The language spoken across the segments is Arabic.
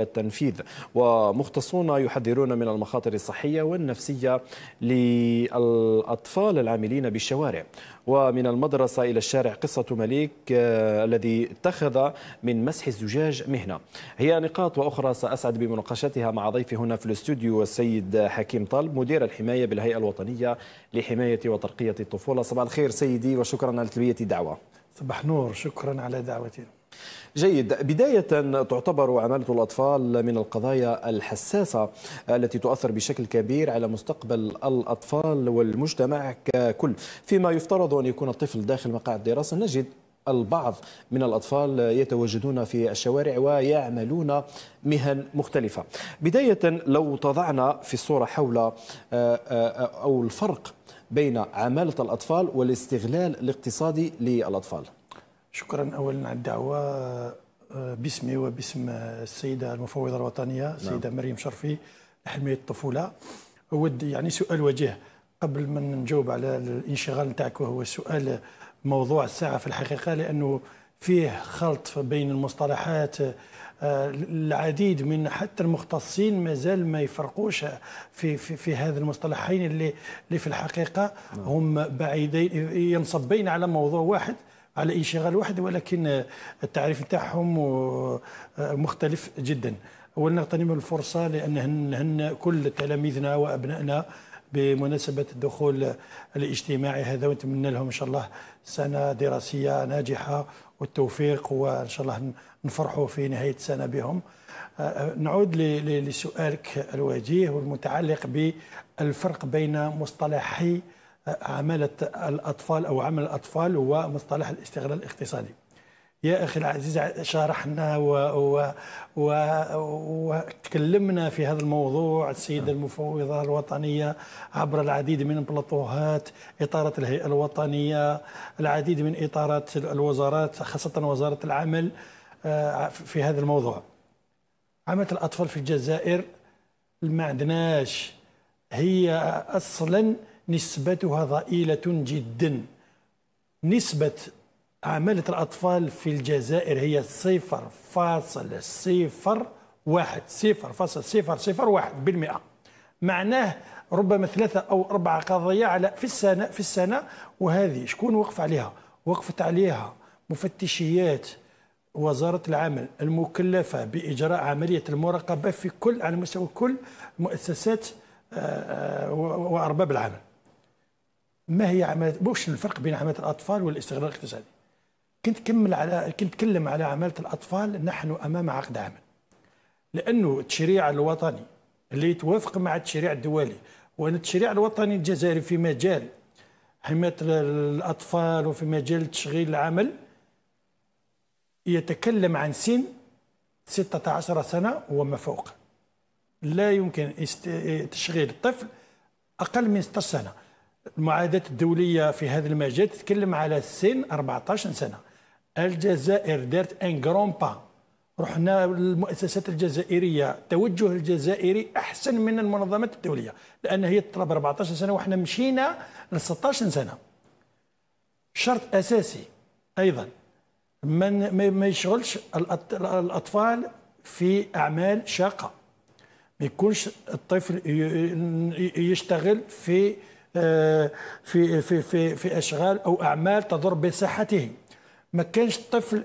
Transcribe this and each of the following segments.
التنفيذ ومختصون يحذرون من المخاطر الصحية والنفسية للأطفال العاملين بالشوارع ومن المدرسة إلى الشارع قصة مليك آه، الذي اتخذ من مسح الزجاج مهنة هي نقاط وأخرى سأسعد بمناقشتها مع ضيفي هنا في الاستوديو السيد حكيم طلب مدير الحماية بالهيئة الوطنية لحماية وترقية الطفولة صباح الخير سيدي وشكرا على تلبية الدعوة صباح نور شكرا على دعوتنا جيد بداية تعتبر عمالة الأطفال من القضايا الحساسة التي تؤثر بشكل كبير على مستقبل الأطفال والمجتمع ككل فيما يفترض أن يكون الطفل داخل مقاعد دراسة نجد البعض من الأطفال يتواجدون في الشوارع ويعملون مهن مختلفة بداية لو تضعنا في الصورة حول آه، آه، أو الفرق بين عمالة الأطفال والاستغلال الاقتصادي للأطفال شكرا اولا على الدعوه آه، باسمي وباسم السيده المفوضه الوطنيه السيده نعم. مريم شرفي لحمايه الطفوله اود يعني سؤال وجيه قبل ما نجاوب على الانشغال نتاعك وهو سؤال موضوع الساعه في الحقيقه لانه فيه خلط بين المصطلحات آه، العديد من حتى المختصين مازال ما يفرقوش في في, في هذا المصطلحين اللي اللي في الحقيقه نعم. هم بعيدين ينصبين على موضوع واحد على انشغال واحد ولكن التعريف نتاعهم آه، مختلف جدا نغتنم الفرصه هن كل تلاميذنا وابنائنا بمناسبة الدخول الاجتماعي هذا ونتمنى لهم إن شاء الله سنة دراسية ناجحة والتوفيق وإن شاء الله نفرحوا في نهاية السنة بهم آه، آه، نعود لسؤالك الوجيه والمتعلق بالفرق بين مصطلحي عمالة الأطفال أو عمل الأطفال هو مصطلح الاستغلال الاقتصادي يا أخي العزيز شرحنا وتكلمنا في هذا الموضوع السيدة نعم. المفوضة الوطنية عبر العديد من بلاطوهات إطارة الهيئة الوطنية العديد من إطارات الوزارات خاصة وزارة العمل آه، في هذا الموضوع عمل الأطفال في الجزائر ما عندناش هي أصلا نسبتها ضئيلة جدا نسبة عمالة الأطفال في الجزائر هي صفر فاصل صفر واحد صفر فاصل صفر صفر واحد بالمئة معناه ربما ثلاثة أو أربعة قضايا على في السنة في السنة وهذه شكون وقف عليها؟ وقفت عليها مفتشيات وزارة العمل المكلفة بإجراء عملية المراقبة في كل على مستوى كل مؤسسات آه، وأرباب العمل ما هي عماله واش الفرق بين عماله الاطفال والاستغلال الاقتصادي كنت كمل على كنت كلم على عماله الاطفال نحن امام عقد عمل لانه التشريع الوطني اللي يتوافق مع التشريع الدولي وان التشريع الوطني الجزائري في مجال حمايه الاطفال وفي مجال تشغيل العمل يتكلم عن سن 16 سنه وما فوق لا يمكن تشغيل الطفل اقل من 16 سنه المعاهدات الدوليه في هذا المجال تتكلم على السن 14 سنه الجزائر دارت ان غرون با رحنا للمؤسسات الجزائريه التوجه الجزائري احسن من المنظمات الدوليه لان هي تطلب 14 سنه وحنا مشينا ل 16 سنه شرط اساسي ايضا من ما يشغلش الاطفال في اعمال شاقه ما يكونش الطفل يشتغل في في في في في اشغال او اعمال تضر بصحته ما كانش الطفل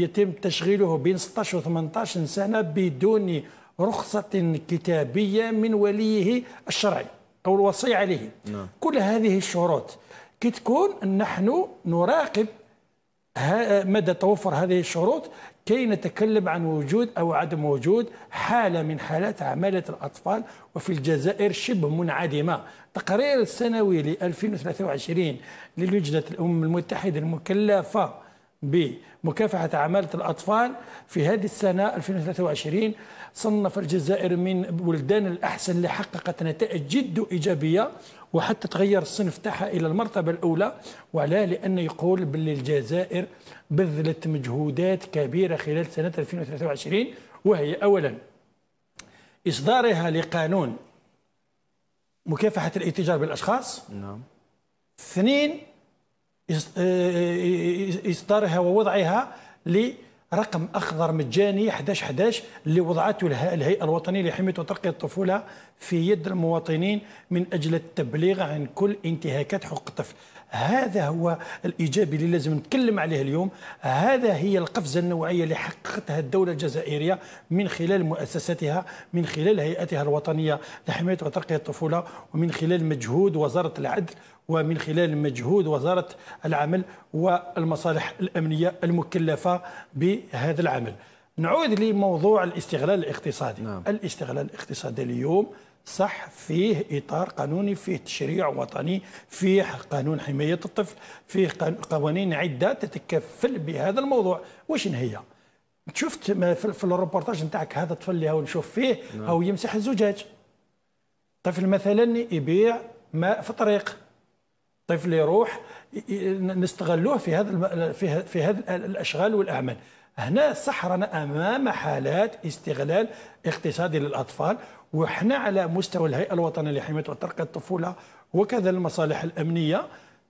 يتم تشغيله بين 16 و 18 سنه بدون رخصه كتابيه من وليه الشرعي او الوصي عليه نعم. كل هذه الشروط كي تكون نحن نراقب مدى توفر هذه الشروط كي نتكلم عن وجود أو عدم وجود حالة من حالات عمالة الأطفال وفي الجزائر شبه منعدمة تقرير السنوي ل 2023 للجنة الأمم المتحدة المكلفة بمكافحة عمالة الأطفال في هذه السنة 2023 صنف الجزائر من بلدان الأحسن اللي حققت نتائج جد إيجابية وحتى تغير الصنف تاعها إلى المرتبة الأولى وعلاه لأنه يقول باللي الجزائر بذلت مجهودات كبيرة خلال سنة 2023 وهي أولا إصدارها لقانون مكافحة الاتجار بالأشخاص نعم اثنين إيه- إيه- إيه- اصدارها ووضعها لرقم اخضر مجاني 11 11 اللي وضعته الهيئه الوطنيه لحمايه وترقيه الطفوله في يد المواطنين من اجل التبليغ عن كل انتهاكات حقوق الطفل. هذا هو الايجابي اللي لازم نتكلم عليه اليوم، هذا هي القفزه النوعيه اللي حققتها الدوله الجزائريه من خلال مؤسساتها، من خلال هيئتها الوطنيه لحمايه وترقيه الطفوله، ومن خلال مجهود وزاره العدل ومن خلال مجهود وزارة العمل والمصالح الأمنية المكلفة بهذا العمل نعود لموضوع الاستغلال الاقتصادي نعم. الاستغلال الاقتصادي اليوم صح فيه إطار قانوني فيه تشريع وطني فيه قانون حماية الطفل فيه قوانين عدة تتكفل بهذا الموضوع واش هي شفت في الروبورتاج نتاعك هذا الطفل اللي هو نشوف فيه نعم. هو يمسح الزجاج طفل مثلا يبيع ماء في الطريق طفل يروح نستغلوه في هذا في هذا الاشغال والاعمال هنا صح رانا امام حالات استغلال اقتصادي للاطفال وحنا على مستوى الهيئه الوطنيه لحمايه وترقيه الطفوله وكذا المصالح الامنيه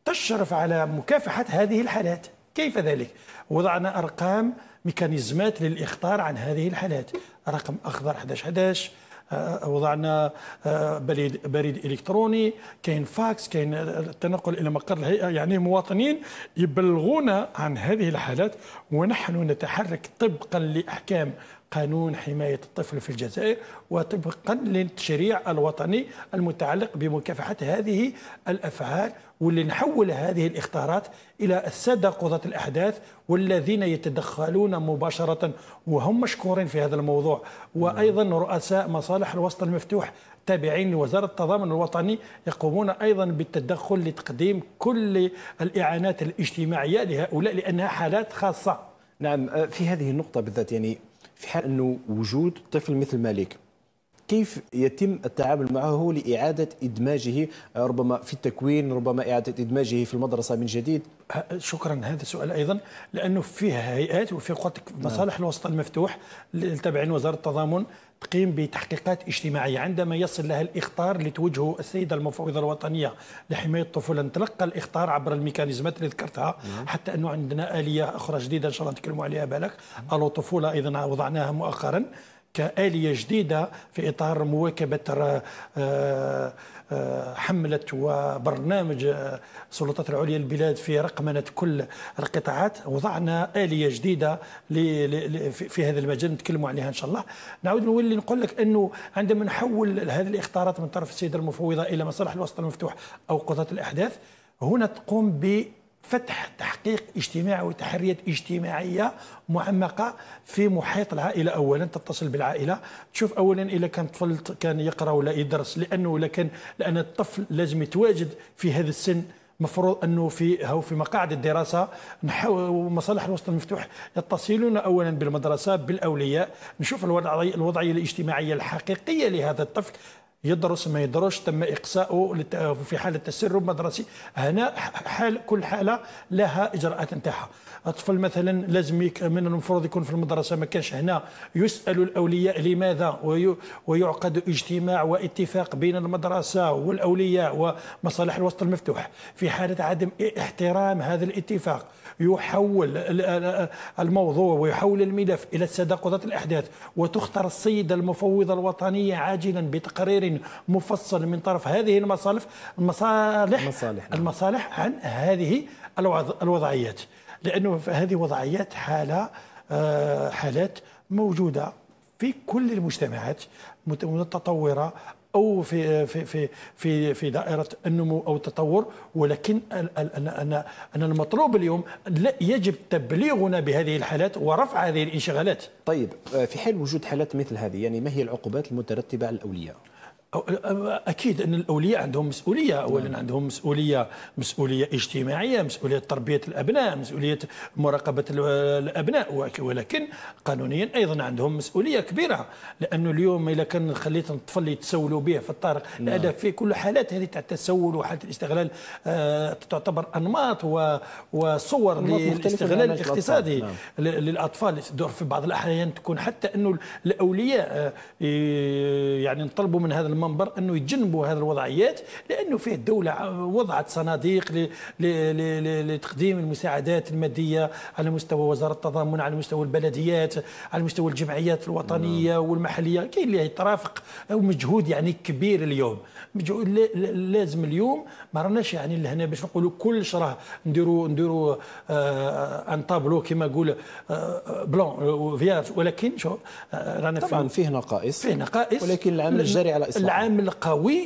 تشرف على مكافحه هذه الحالات كيف ذلك وضعنا ارقام ميكانيزمات للاخطار عن هذه الحالات رقم اخضر 11 11 آه، وضعنا آه، بريد بريد الكتروني كاين فاكس كاين التنقل الى مقر الهيئه يعني مواطنين يبلغونا عن هذه الحالات ونحن نتحرك طبقا لاحكام قانون حماية الطفل في الجزائر وطبقا للتشريع الوطني المتعلق بمكافحة هذه الأفعال واللي نحول هذه الاختارات إلى السادة قضاة الأحداث والذين يتدخلون مباشرة وهم مشكورين في هذا الموضوع وأيضا رؤساء مصالح الوسط المفتوح تابعين لوزارة التضامن الوطني يقومون أيضا بالتدخل لتقديم كل الإعانات الاجتماعية لهؤلاء لأنها حالات خاصة نعم آه، في هذه النقطة بالذات يعني في حال انه وجود طفل مثل مالك كيف يتم التعامل معه لإعادة إدماجه ربما في التكوين ربما إعادة إدماجه في المدرسة من جديد شكرا هذا السؤال أيضا لأنه فيها هيئات وفي نعم. مصالح الوسط المفتوح التابعين وزارة التضامن تقيم بتحقيقات اجتماعية عندما يصل لها الإخطار لتوجه السيدة المفوضة الوطنية لحماية الطفولة نتلقى الإخطار عبر الميكانيزمات اللي ذكرتها نعم. حتى أنه عندنا آلية أخرى جديدة إن شاء الله نتكلم عليها بالك نعم. ألو طفولة أيضا وضعناها مؤخرا كآلية جديدة في إطار مواكبة آه، آه، حملة وبرنامج السلطات آه، العليا للبلاد في رقمنة كل القطاعات وضعنا آلية جديدة في هذا المجال نتكلموا عليها إن شاء الله نعود نولي نقول لك أنه عندما نحول هذه الإختارات من طرف السيدة المفوضة إلى مصالح الوسط المفتوح أو قضاة الأحداث هنا تقوم ب فتح تحقيق اجتماعي وتحريات اجتماعيه معمقه في محيط العائله اولا تتصل بالعائله تشوف اولا اذا كان طفل كان يقرا ولا يدرس لانه لكن لان الطفل لازم يتواجد في هذا السن مفروض انه في هو في مقاعد الدراسه مصالح الوسط المفتوح يتصلون اولا بالمدرسه بالاولياء نشوف الوضعيه الاجتماعيه الحقيقيه لهذا الطفل يدرس ما يدرسش تم اقصائه في حاله تسرب مدرسي هنا حال كل حاله لها اجراءات نتاعها الطفل مثلا لازم من المفروض يكون في المدرسه ما كانش هنا يسال الاولياء لماذا ويعقد اجتماع واتفاق بين المدرسه والاولياء ومصالح الوسط المفتوح في حاله عدم احترام هذا الاتفاق يحول الموضوع ويحول الملف إلى تداقضات الأحداث وتختار السيدة المفوضة الوطنية عاجلا بتقرير مفصل من طرف هذه المصالح المصالح, المصالح, نعم. المصالح عن هذه الوضعيات لأنه هذه وضعيات حالة آه، حالات موجودة في كل المجتمعات متطورة او في في في في في دائره النمو او التطور ولكن ان ان المطلوب اليوم لا يجب تبليغنا بهذه الحالات ورفع هذه الانشغالات. طيب آه، في حال وجود حالات مثل هذه يعني ما هي العقوبات المترتبه على الاولياء؟ اكيد ان الاولياء عندهم مسؤوليه اولا نعم. عندهم مسؤوليه مسؤوليه اجتماعيه مسؤوليه تربيه الابناء مسؤوليه مراقبه الابناء ولكن قانونيا ايضا عندهم مسؤوليه كبيره لانه اليوم اذا كان خليت الطفل يتسولوا به في الطريق هذا نعم. في كل حالات هذه تاع التسول وحاله الاستغلال آه، تعتبر انماط وصور للاستغلال الاقتصادي نعم. للاطفال في بعض الاحيان تكون حتى انه الاولياء آه، يعني نطلبوا من هذا المنبر انه يتجنبوا هذه الوضعيات لانه فيه الدوله آه، وضعت صناديق لتقديم المساعدات الماديه على مستوى وزاره التضامن على مستوى البلديات على مستوى الجمعيات الوطنيه نعم. والمحليه كاين اللي يترافق آه، مجهود يعني كبير اليوم مجهود لازم اليوم ما راناش يعني لهنا باش نقولوا كلش راه نديروا نديروا آه، ان تابلو كما نقول بلون فياج ولكن شو رانا فيه نقائص فيه نقائص ولكن العمل الجاري على اصلاح العامل قوي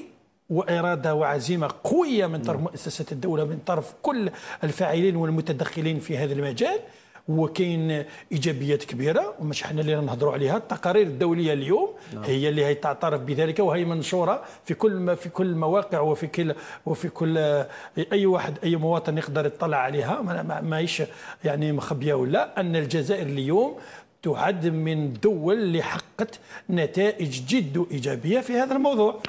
وإرادة وعزيمة قوية من طرف نعم. مؤسسات الدولة من طرف كل الفاعلين والمتدخلين في هذا المجال وكاين ايجابيات كبيره ومش حنا اللي نهضروا عليها التقارير الدوليه اليوم نعم. هي اللي هي تعترف بذلك وهي منشوره في كل ما في كل المواقع وفي كل وفي كل اي واحد اي مواطن يقدر يطلع عليها ماهيش يعني مخبيه ولا ان الجزائر اليوم تعد من دول اللي حققت نتائج جد ايجابيه في هذا الموضوع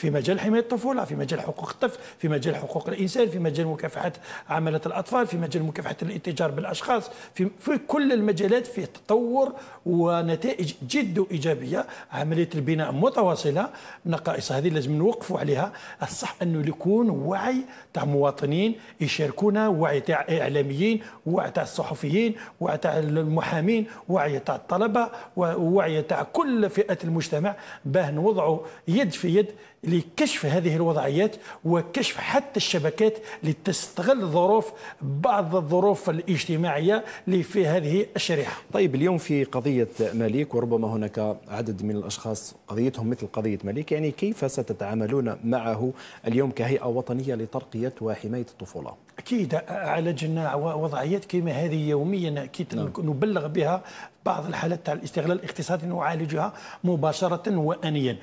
في مجال حماية الطفولة في مجال حقوق الطفل في مجال حقوق الإنسان في مجال مكافحة عملة الأطفال في مجال مكافحة الاتجار بالأشخاص في, في كل المجالات فيه تطور ونتائج جد إيجابية عملية البناء متواصلة نقائص هذه لازم نوقفوا عليها الصح أنه يكون وعي تاع مواطنين يشاركونا وعي تاع إعلاميين وعي تاع الصحفيين وعي تاع المحامين وعي تاع الطلبة وعي تاع كل فئات المجتمع باه نوضعوا يد في يد لكشف هذه الوضعيات وكشف حتى الشبكات لتستغل ظروف بعض الظروف الاجتماعية اللي في هذه الشريحة طيب اليوم في قضية ماليك وربما هناك عدد من الأشخاص قضيتهم مثل قضية ماليك يعني كيف ستتعاملون معه اليوم كهيئة وطنية لترقية وحماية الطفولة اكيد عالجنا وضعيات كما هذه يوميا اكيد نعم. نبلغ بها بعض الحالات تاع الاستغلال الاقتصادي نعالجها مباشره وانيا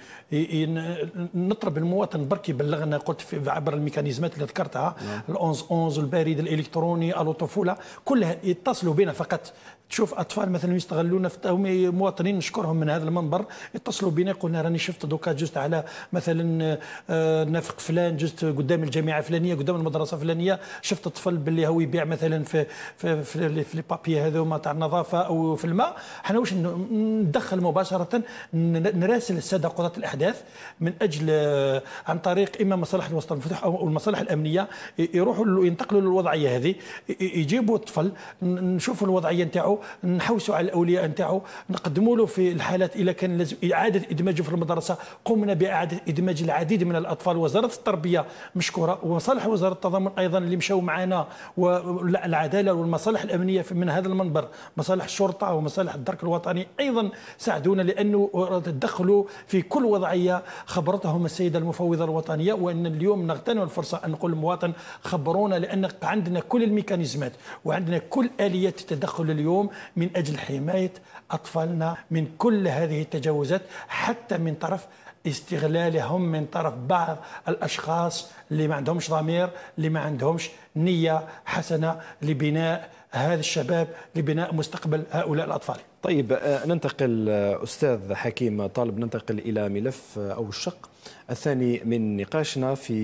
نطرب المواطن برك بلغنا قلت في عبر الميكانيزمات اللي ذكرتها ال 11 11 البريد الالكتروني الطفوله كلها يتصلوا بنا فقط تشوف اطفال مثلا يستغلون هم مواطنين نشكرهم من هذا المنبر يتصلوا بنا يقولنا راني شفت دوكا جزت على مثلا آه، نافق فلان جزت قدام الجامعه فلانيه قدام المدرسه فلانيه شفت طفل باللي هو يبيع مثلا في في في, في في البابي هذوما تاع النظافه او في الماء حنا واش ندخل مباشره نراسل الساده قضاه الاحداث من اجل آه، عن طريق اما مصالح الوسط المفتوح او المصالح الامنيه يروحوا ينتقلوا للوضعيه هذه يجيبوا الطفل نشوفوا الوضعيه نتاعو نحوسوا على الاولياء نتاعو نقدموا له في الحالات اذا كان لازم اعاده ادماجه في المدرسه قمنا باعاده ادماج العديد من الاطفال وزاره التربيه مشكوره ومصالح وزاره التضامن ايضا اللي مشاو معنا والعداله والمصالح الامنيه من هذا المنبر مصالح الشرطه ومصالح الدرك الوطني ايضا ساعدونا لانه تدخلوا في كل وضعيه خبرتهم السيده المفوضه الوطنيه وان اليوم نغتنم الفرصه ان نقول للمواطن خبرونا لان عندنا كل الميكانيزمات وعندنا كل اليات التدخل اليوم اليوم من أجل حماية أطفالنا من كل هذه التجاوزات حتى من طرف استغلالهم من طرف بعض الاشخاص اللي ما عندهمش ضمير اللي ما عندهمش نيه حسنه لبناء هذا الشباب لبناء مستقبل هؤلاء الاطفال. طيب آه، ننتقل آه، استاذ حكيم طالب ننتقل الى ملف آه، او الشق الثاني من نقاشنا في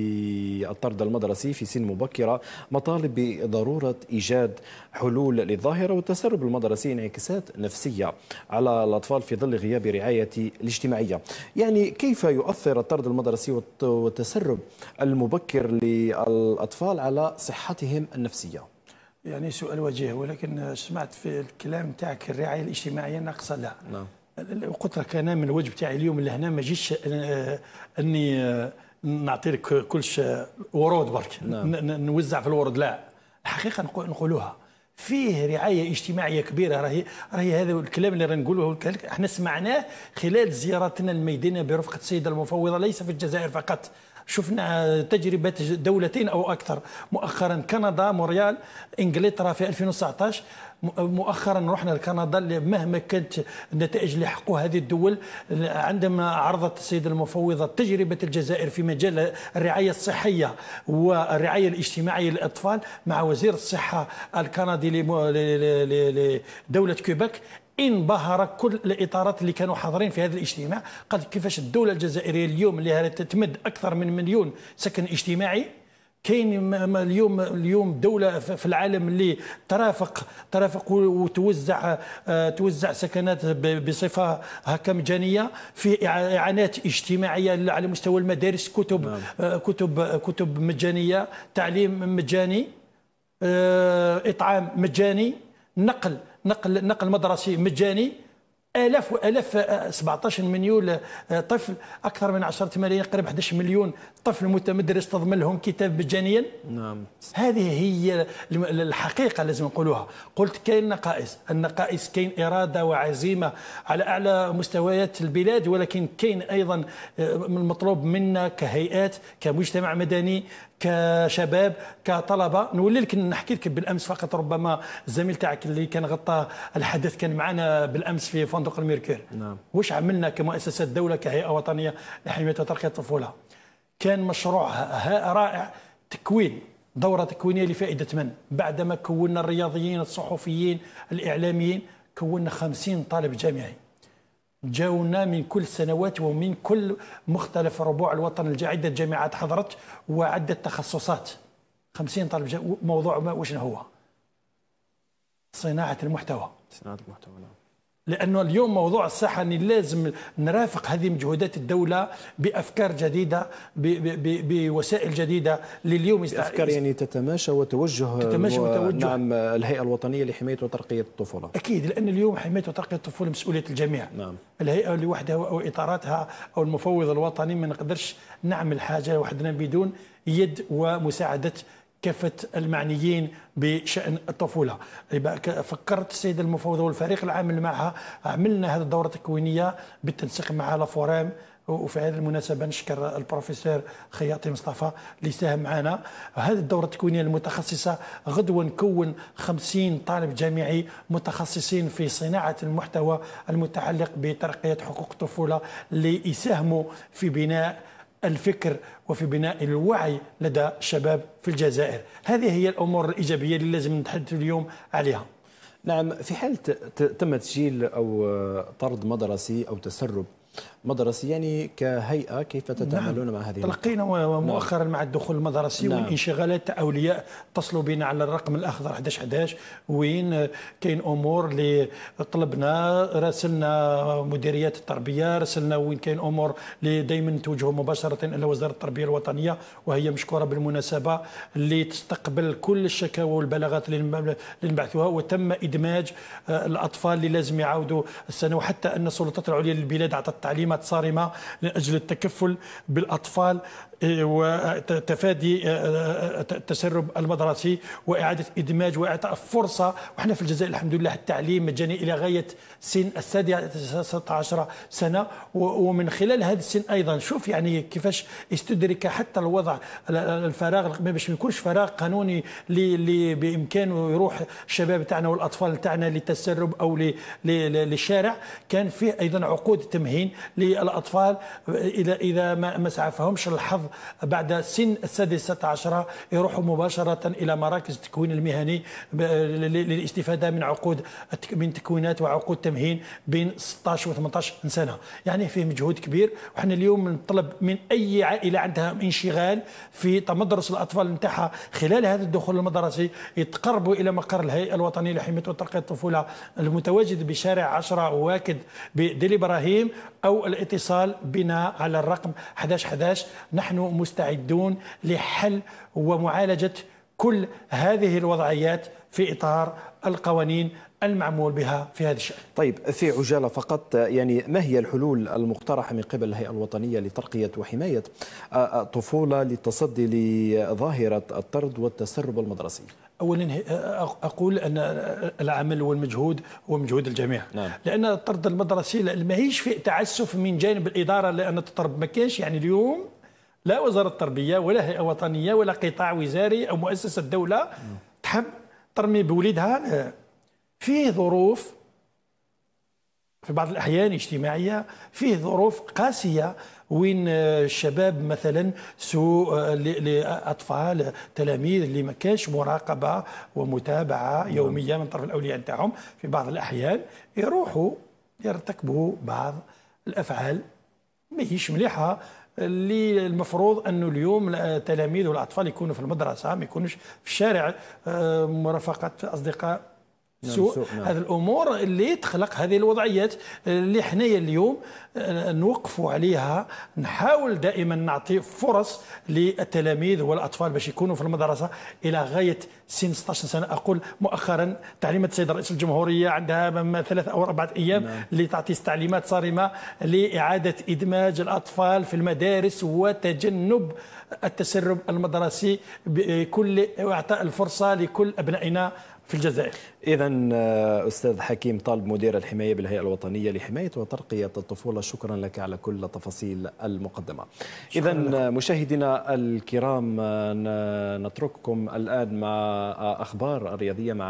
الطرد المدرسي في سن مبكرة مطالب بضرورة إيجاد حلول للظاهرة والتسرب المدرسي انعكاسات نفسية على الأطفال في ظل غياب رعاية الاجتماعية يعني كيف يؤثر الطرد المدرسي والتسرب المبكر للأطفال على صحتهم النفسية يعني سؤال وجيه ولكن سمعت في الكلام تاعك الرعاية الاجتماعية ناقصة لا نعم. قلت لك انا من الواجب تاعي اليوم اللي هنا ما جيتش آه، اني آه، نعطي لك كلش آه، ورود برك نعم. نوزع في الورود لا الحقيقه نقولوها فيه رعايه اجتماعيه كبيره راهي راهي هذا الكلام اللي نقوله احنا سمعناه خلال زيارتنا الميدانيه برفقه السيده المفوضه ليس في الجزائر فقط شفنا تجربة دولتين أو أكثر مؤخرا كندا موريال إنجلترا في 2019 مؤخرا رحنا لكندا مهما كانت النتائج اللي حقوها هذه الدول عندما عرضت السيده المفوضه تجربه الجزائر في مجال الرعايه الصحيه والرعايه الاجتماعيه للاطفال مع وزير الصحه الكندي لدوله كيبك انبهر كل الاطارات اللي كانوا حاضرين في هذا الاجتماع قال كيفاش الدوله الجزائريه اليوم اللي تتمد اكثر من مليون سكن اجتماعي كاين اليوم اليوم دوله في العالم اللي ترافق ترافق وتوزع آه، توزع سكنات بصفه هكا مجانيه في اعانات اجتماعيه على مستوى المدارس كتب نعم. آه، كتب كتب مجانيه تعليم مجاني آه، اطعام مجاني نقل نقل نقل مدرسي مجاني الاف والاف 17 آه، مليون آه، طفل اكثر من 10 ملايين قريب 11 مليون طفل متمدرس تضمن لهم كتاب مجانيا نعم هذه هي الحقيقه لازم نقولوها قلت كاين نقائص النقائص كاين اراده وعزيمه على اعلى مستويات البلاد ولكن كاين ايضا آه، المطلوب منا كهيئات كمجتمع مدني كشباب كطلبه نولي لك نحكي لك بالامس فقط ربما الزميل تاعك اللي كان غطى الحدث كان معنا بالامس في فون صندوق الميركير نعم. واش عملنا كمؤسسات دوله كهيئه وطنيه لحمايه وترقيه الطفوله كان مشروع رائع تكوين دوره تكوينيه لفائده من بعدما كونا الرياضيين الصحفيين الاعلاميين كونا 50 طالب جامعي جاونا من كل سنوات ومن كل مختلف ربوع الوطن عدة جامعات حضرت وعدة تخصصات 50 طالب جامعي موضوع ما وش هو صناعة المحتوى صناعة المحتوى نعم لانه اليوم موضوع الصحه اني لازم نرافق هذه مجهودات الدوله بافكار جديده بوسائل جديده لليوم افكار يعني تتماشى وتوجه تتماشى و... وتوجه نعم الهيئه الوطنيه لحمايه وترقيه الطفوله اكيد لان اليوم حمايه وترقيه الطفوله مسؤوليه الجميع نعم الهيئه لوحدها او اطاراتها او المفوض الوطني ما نقدرش نعمل حاجه وحدنا بدون يد ومساعده كافه المعنيين بشان الطفوله يبقى فكرت السيده المفوضه والفريق العامل معها عملنا هذه الدوره التكوينيه بالتنسيق مع لافورام وفي هذه المناسبة نشكر البروفيسور خياطي مصطفى اللي ساهم معنا هذه الدورة التكوينية المتخصصة غدوة نكون 50 طالب جامعي متخصصين في صناعة المحتوى المتعلق بترقية حقوق الطفولة اللي يساهموا في بناء الفكر وفي بناء الوعي لدى الشباب في الجزائر هذه هي الأمور الإيجابية اللي لازم نتحدث اليوم عليها نعم في حال تم تسجيل أو طرد مدرسي أو تسرب مدرسي يعني كهيئة كيف تتعاملون نعم. مع هذه تلقينا مؤخرا نعم. مع الدخول المدرسي نعم. والانشغالات أولياء اتصلوا بنا على الرقم الأخضر 1111 وين كاين أمور اللي طلبنا راسلنا مديريات التربية راسلنا وين كاين أمور اللي دائما توجهوا مباشرة إلى وزارة التربية الوطنية وهي مشكورة بالمناسبة اللي تستقبل كل الشكاوى والبلاغات اللي نبعثوها وتم إدماج آه، الأطفال اللي لازم يعاودوا السنة وحتى أن السلطات العليا للبلاد أعطت تعليمات صارمه لاجل التكفل بالاطفال وتفادي التسرب آه، آه، آه، المدرسي واعاده ادماج واعطاء فرصه وحنا في الجزائر الحمد لله التعليم مجاني الى غايه سن السادسه 16 سنه ومن خلال هذا السن ايضا شوف يعني كيفاش استدرك حتى الوضع الفراغ باش ما يكونش فراغ قانوني اللي بامكانه يروح الشباب تاعنا والاطفال تاعنا للتسرب او للشارع كان فيه ايضا عقود تمهين للاطفال اذا اذا ما سعفهمش الحظ بعد سن السادسة عشرة يروحوا مباشرة إلى مراكز التكوين المهني للاستفادة من عقود من تكوينات وعقود تمهين بين 16 و 18 سنة يعني فيه مجهود كبير وحنا اليوم نطلب من أي عائلة عندها انشغال في تمدرس الأطفال نتاعها خلال هذا الدخول المدرسي يتقربوا إلى مقر الهيئة الوطنية لحماية وترقية الطفولة المتواجد بشارع 10 واكد بديل إبراهيم أو الاتصال بنا على الرقم 11 نحن مستعدون لحل ومعالجه كل هذه الوضعيات في اطار القوانين المعمول بها في هذا الشأن طيب في عجالة فقط يعني ما هي الحلول المقترحة من قبل الهيئة الوطنية لترقية وحماية الطفولة للتصدي لظاهرة الطرد والتسرب المدرسي اولا اقول ان العمل والمجهود هو مجهود الجميع نعم. لان الطرد المدرسي ماهيش في تعسف من جانب الاداره لان الطرد ما كانش يعني اليوم لا وزارة التربية ولا هيئة وطنية ولا قطاع وزاري أو مؤسسة دولة تحب ترمي بوليدها فيه ظروف في بعض الأحيان اجتماعية فيه ظروف قاسية وين آه، الشباب مثلا سوء آه، لأطفال آه، تلاميذ اللي ما كانش مراقبة ومتابعة نعم. يومية من طرف الأولياء نتاعهم في بعض الأحيان يروحوا يرتكبوا بعض الأفعال ماهيش مليحة اللي المفروض انه اليوم التلاميذ والاطفال يكونوا في المدرسه ما يكونوش في الشارع آه، مرافقه اصدقاء السوق نعم، نعم. هذه الامور اللي تخلق هذه الوضعيات اللي حنايا اليوم نوقفوا عليها نحاول دائما نعطي فرص للتلاميذ والاطفال باش يكونوا في المدرسه الى غايه سن 16 سنه اقول مؤخرا تعليمات السيد رئيس الجمهوريه عندها ما ثلاث او اربعه ايام نعم. اللي تعطي تعليمات صارمه لاعاده ادماج الاطفال في المدارس وتجنب التسرب المدرسي بكل اعطاء الفرصه لكل ابنائنا في الجزائر إذا آه، أستاذ حكيم طالب مدير الحماية بالهيئة الوطنية لحماية وترقية الطفولة شكرا لك على كل تفاصيل المقدمة إذا آه، مشاهدينا الكرام آه، نترككم الآن مع أخبار الرياضية مع